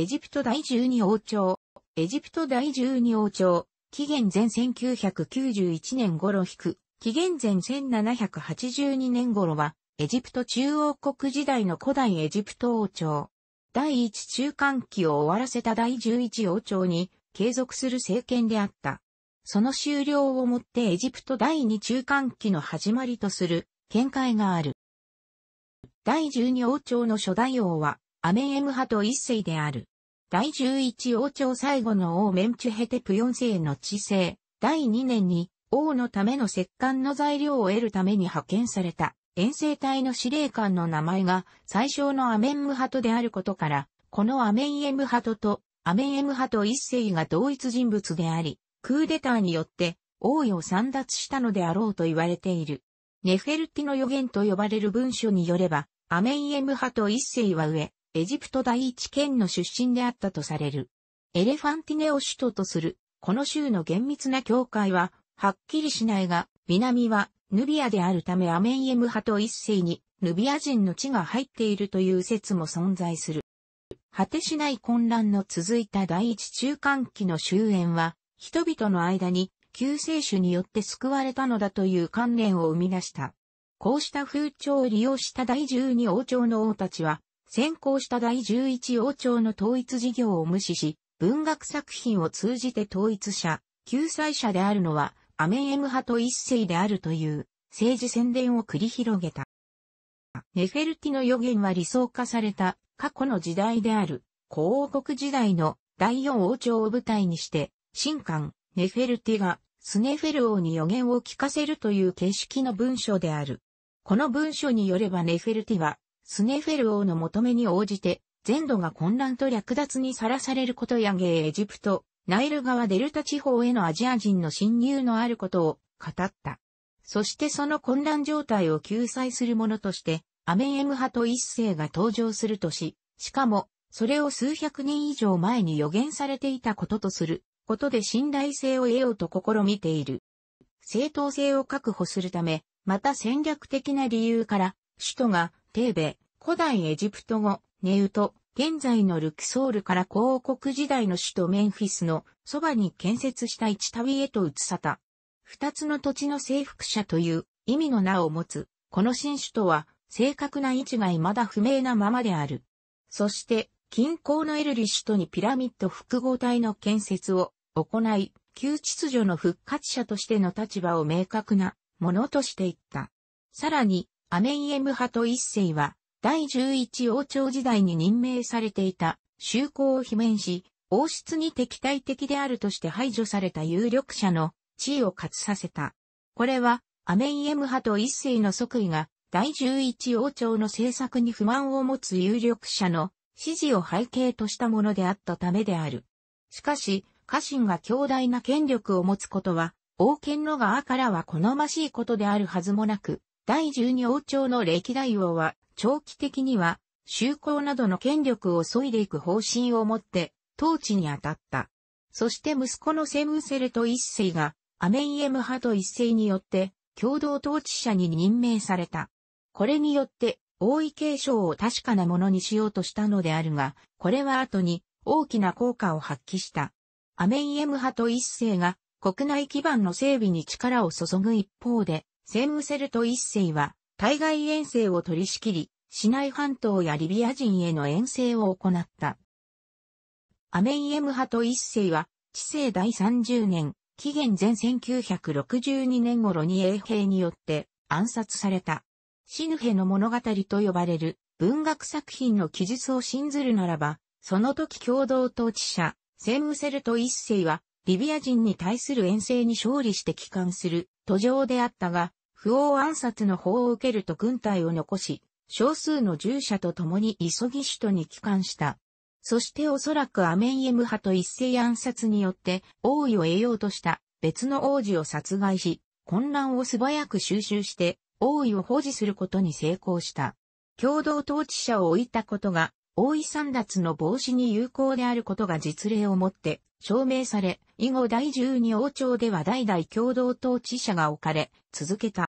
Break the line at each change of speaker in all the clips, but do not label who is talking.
エジプト第12王朝。エジプト第12王朝。紀元前1991年頃引く。紀元前1782年頃は、エジプト中央国時代の古代エジプト王朝。第一中間期を終わらせた第11王朝に継続する政権であった。その終了をもってエジプト第二中間期の始まりとする見解がある。第12王朝の初代王はアメンエムハト一世である。第11王朝最後の王メンチュヘテプ4世の治世、第2年に王のための石棺の材料を得るために派遣された遠征隊の司令官の名前が最小のアメンムハトであることから、このアメンエムハトとアメンエムハト一世が同一人物であり、クーデターによって王位を散奪したのであろうと言われている。ネフェルティの予言と呼ばれる文書によれば、アメンエムハト一世は上、エジプト第一県の出身であったとされる。エレファンティネを首都とする、この州の厳密な境界は、はっきりしないが、南はヌビアであるためアメンエム派と一斉にヌビア人の地が入っているという説も存在する。果てしない混乱の続いた第一中間期の終焉は、人々の間に救世主によって救われたのだという観念を生み出した。こうした風潮を利用した第十二王朝の王たちは、先行した第11王朝の統一事業を無視し、文学作品を通じて統一者、救済者であるのは、アメンエム派と一世であるという、政治宣伝を繰り広げた。ネフェルティの予言は理想化された過去の時代である、皇王国時代の第四王朝を舞台にして、新刊、ネフェルティがスネフェル王に予言を聞かせるという形式の文書である。この文書によればネフェルティはスネフェル王の求めに応じて、全土が混乱と略奪にさらされることやゲーエジプト、ナイル川デルタ地方へのアジア人の侵入のあることを語った。そしてその混乱状態を救済するものとして、アメンエム派と一世が登場するとし、しかも、それを数百年以上前に予言されていたこととする、ことで信頼性を得ようと試みている。正当性を確保するため、また戦略的な理由から、首都がテーベ、古代エジプト語、ネウト、現在のルクソールから広国時代の首都メンフィスのそばに建設した一旅へと移さた。二つの土地の征服者という意味の名を持つ、この新首都は正確な位置が未だ不明なままである。そして、近郊のエルリ首都にピラミッド複合体の建設を行い、旧秩序の復活者としての立場を明確なものとしていった。さらに、アメイエム派と一世は、第11王朝時代に任命されていた、修行を罷免し、王室に敵対的であるとして排除された有力者の地位を勝ちさせた。これは、アメイエム派と一世の即位が、第11王朝の政策に不満を持つ有力者の支持を背景としたものであったためである。しかし、家臣が強大な権力を持つことは、王権の側からは好ましいことであるはずもなく、第十二王朝の歴代王は、長期的には、修行などの権力を削いでいく方針を持って、統治に当たった。そして息子のセムン・セルト一世が、アメイエム派と一世によって、共同統治者に任命された。これによって、王位継承を確かなものにしようとしたのであるが、これは後に大きな効果を発揮した。アメイエム派と一世が国内基盤の整備に力を注ぐ一方で、センムセルト一世は、対外遠征を取り仕切り、市内半島やリビア人への遠征を行った。アメイエム派と一世は、治世第30年、紀元前1962年頃に衛兵によって暗殺された。シヌヘの物語と呼ばれる文学作品の記述を信ずるならば、その時共同統治者、センムセルト一世は、リビア人に対する遠征に勝利して帰還する途上であったが、不応暗殺の法を受けると軍隊を残し、少数の従者と共に急ぎ首都に帰還した。そしておそらくアメンエム派と一斉暗殺によって王位を得ようとした別の王子を殺害し、混乱を素早く収集して王位を保持することに成功した。共同統治者を置いたことが王位三奪の防止に有効であることが実例をもって証明され、以後第12王朝では代々共同統治者が置かれ続けた。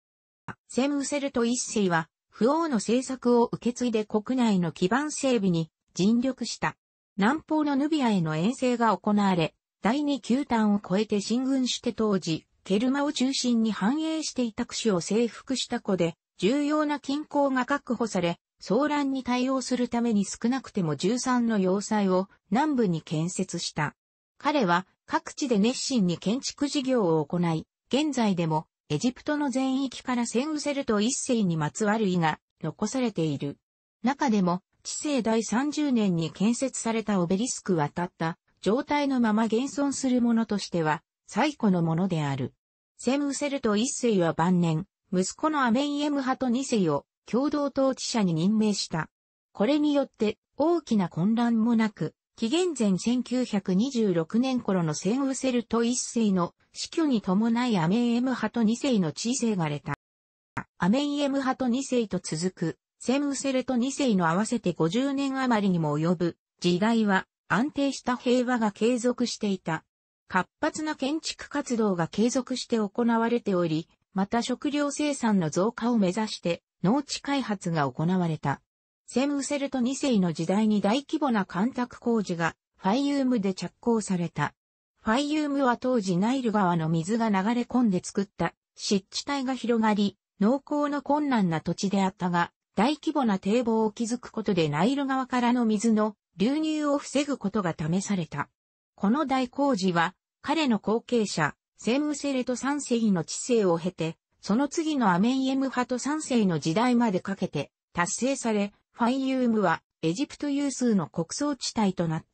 セムセルト一世は、不王の政策を受け継いで国内の基盤整備に尽力した。南方のヌビアへの遠征が行われ、第二球団を超えて進軍して当時、ケルマを中心に繁栄していた区を征服した子で、重要な均衡が確保され、騒乱に対応するために少なくても13の要塞を南部に建設した。彼は各地で熱心に建築事業を行い、現在でもエジプトの全域からセンウセルト一世にまつわる意が残されている。中でも、地世第30年に建設されたオベリスク渡った状態のまま現存するものとしては最古のものである。セムウセルト一世は晩年、息子のアメンイエム派と二世を共同統治者に任命した。これによって大きな混乱もなく、紀元前1926年頃のセンウセルト一世の死去に伴いアメンエム派と二世の知性がれた。アメンエム派と二世と続く、センウセルト二世の合わせて50年余りにも及ぶ時代は安定した平和が継続していた。活発な建築活動が継続して行われており、また食料生産の増加を目指して農地開発が行われた。セムセルト2世の時代に大規模な干拓工事がファイユームで着工された。ファイユームは当時ナイル川の水が流れ込んで作った湿地帯が広がり、農耕の困難な土地であったが、大規模な堤防を築くことでナイル川からの水の流入を防ぐことが試された。この大工事は、彼の後継者、セムセレト3世の治世を経て、その次のアメンエム派と3世の時代までかけて達成され、ファイユームはエジプト有数の国葬地帯となっ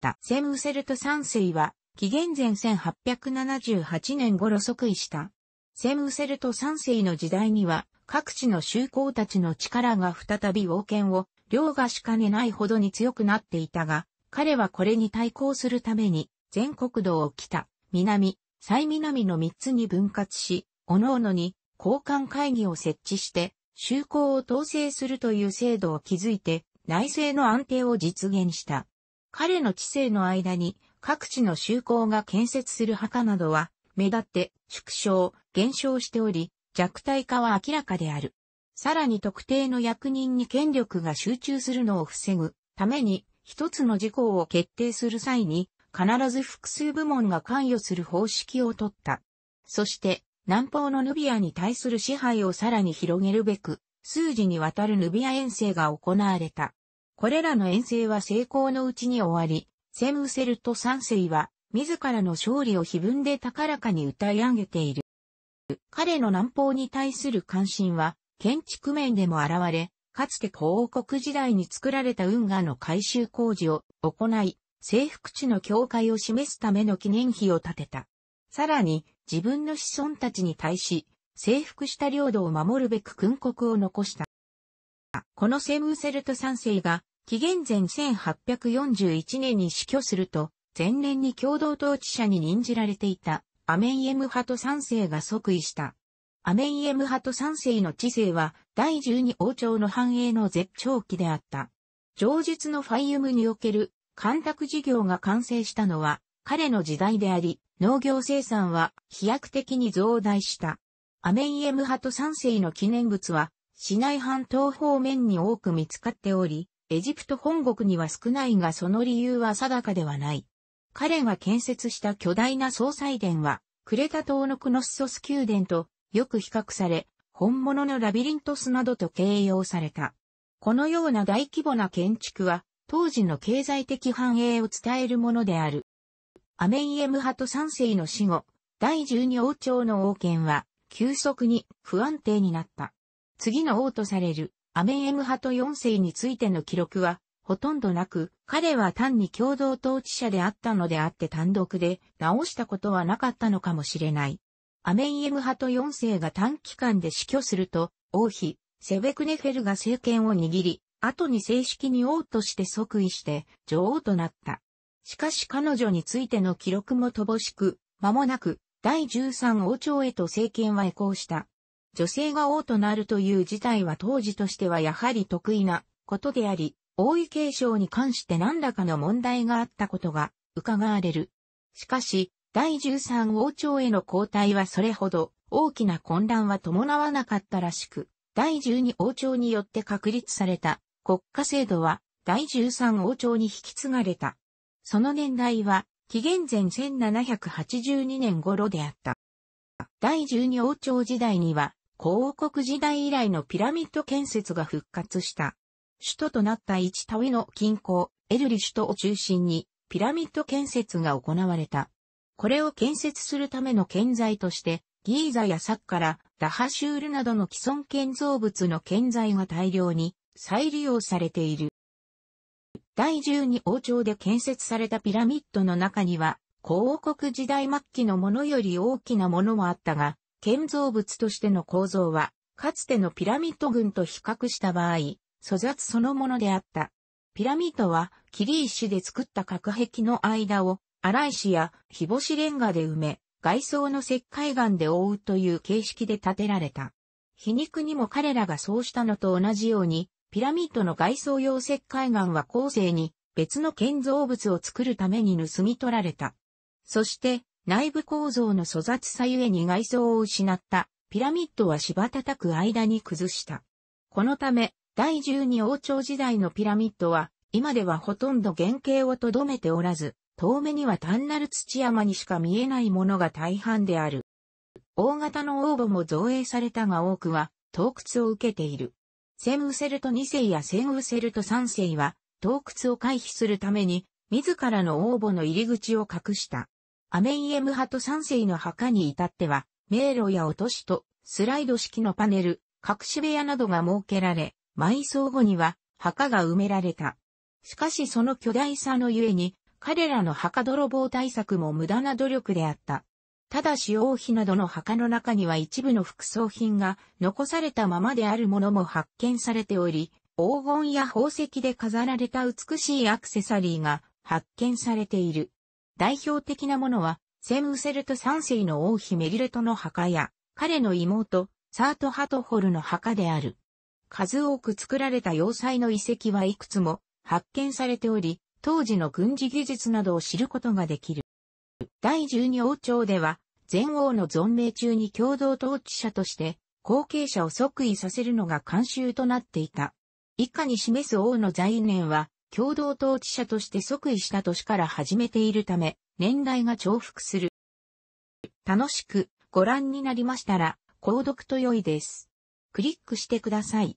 た。セムセルト三世は紀元前1878年頃即位した。セムセルト三世の時代には各地の修公たちの力が再び王権を凌駕しかねないほどに強くなっていたが、彼はこれに対抗するために全国道を北、南、最南の3つに分割し、各々に交換会議を設置して就航を統制するという制度を築いて、内政の安定を実現した。彼の治世の間に、各地の就航が建設する墓などは、目立って縮小、減少しており、弱体化は明らかである。さらに特定の役人に権力が集中するのを防ぐために、一つの事項を決定する際に、必ず複数部門が関与する方式をとった。そして、南方のヌビアに対する支配をさらに広げるべく、数時にわたるヌビア遠征が行われた。これらの遠征は成功のうちに終わり、セムセルト三世は、自らの勝利を碑文で高らかに歌い上げている。彼の南方に対する関心は、建築面でも現れ、かつて広王国時代に作られた運河の改修工事を行い、征服地の境界を示すための記念碑を建てた。さらに、自分の子孫たちに対し、征服した領土を守るべく訓告を残した。このセムーセルト3世が、紀元前1841年に死去すると、前年に共同統治者に任じられていた、アメンエムハト3世が即位した。アメンエムハト3世の治世は、第12王朝の繁栄の絶頂期であった。上述のファイユムにおける、干拓事業が完成したのは、彼の時代であり、農業生産は飛躍的に増大した。アメイエムハト3世の記念物は、市内半島方面に多く見つかっており、エジプト本国には少ないがその理由は定かではない。彼が建設した巨大な総裁殿は、クレタ島のクノッソス宮殿とよく比較され、本物のラビリントスなどと形容された。このような大規模な建築は、当時の経済的繁栄を伝えるものである。アメイエム派と三世の死後、第12王朝の王権は、急速に不安定になった。次の王とされるアメイエム派と四世についての記録は、ほとんどなく、彼は単に共同統治者であったのであって単独で直したことはなかったのかもしれない。アメイエム派と4世が短期間で死去すると、王妃、セベクネフェルが政権を握り、後に正式に王として即位して女王となった。しかし彼女についての記録も乏しく、間もなく第13王朝へと政権は移行した。女性が王となるという事態は当時としてはやはり得意なことであり、王位継承に関して何らかの問題があったことが伺われる。しかし、第13王朝への交代はそれほど大きな混乱は伴わなかったらしく、第12王朝によって確立された国家制度は第13王朝に引き継がれた。その年代は、紀元前1782年頃であった。第12王朝時代には、広国時代以来のピラミッド建設が復活した。首都となった一チタウィの近郊、エルリ首都を中心に、ピラミッド建設が行われた。これを建設するための建材として、ギーザやサッカラ、ダハシュールなどの既存建造物の建材が大量に再利用されている。第12王朝で建設されたピラミッドの中には、広国時代末期のものより大きなものもあったが、建造物としての構造は、かつてのピラミッド群と比較した場合、粗雑そのものであった。ピラミッドは、霧石で作った隔壁の間を、荒石や日干しレンガで埋め、外装の石灰岩で覆うという形式で建てられた。皮肉にも彼らがそうしたのと同じように、ピラミッドの外装用石灰岩は後世に別の建造物を作るために盗み取られた。そして内部構造の粗雑さゆえに外装を失ったピラミッドは芝叩く間に崩した。このため第十二王朝時代のピラミッドは今ではほとんど原型をとどめておらず、遠目には単なる土山にしか見えないものが大半である。大型の応募も造営されたが多くは、洞窟を受けている。センウセルト2世やセンウセルト3世は、洞窟を回避するために、自らの応募の入り口を隠した。アメイエム派と3世の墓に至っては、迷路や落としと、スライド式のパネル、隠し部屋などが設けられ、埋葬後には墓が埋められた。しかしその巨大さのゆえに、彼らの墓泥棒対策も無駄な努力であった。ただし王妃などの墓の中には一部の副葬品が残されたままであるものも発見されており、黄金や宝石で飾られた美しいアクセサリーが発見されている。代表的なものは、セムセルト3世の王妃メリレトの墓や、彼の妹、サート・ハトホルの墓である。数多く作られた要塞の遺跡はいくつも発見されており、当時の軍事技術などを知ることができる。第十二王朝では、前王の存命中に共同統治者として、後継者を即位させるのが慣習となっていた。以下に示す王の在年は、共同統治者として即位した年から始めているため、年代が重複する。楽しくご覧になりましたら、購読と良いです。クリックしてください。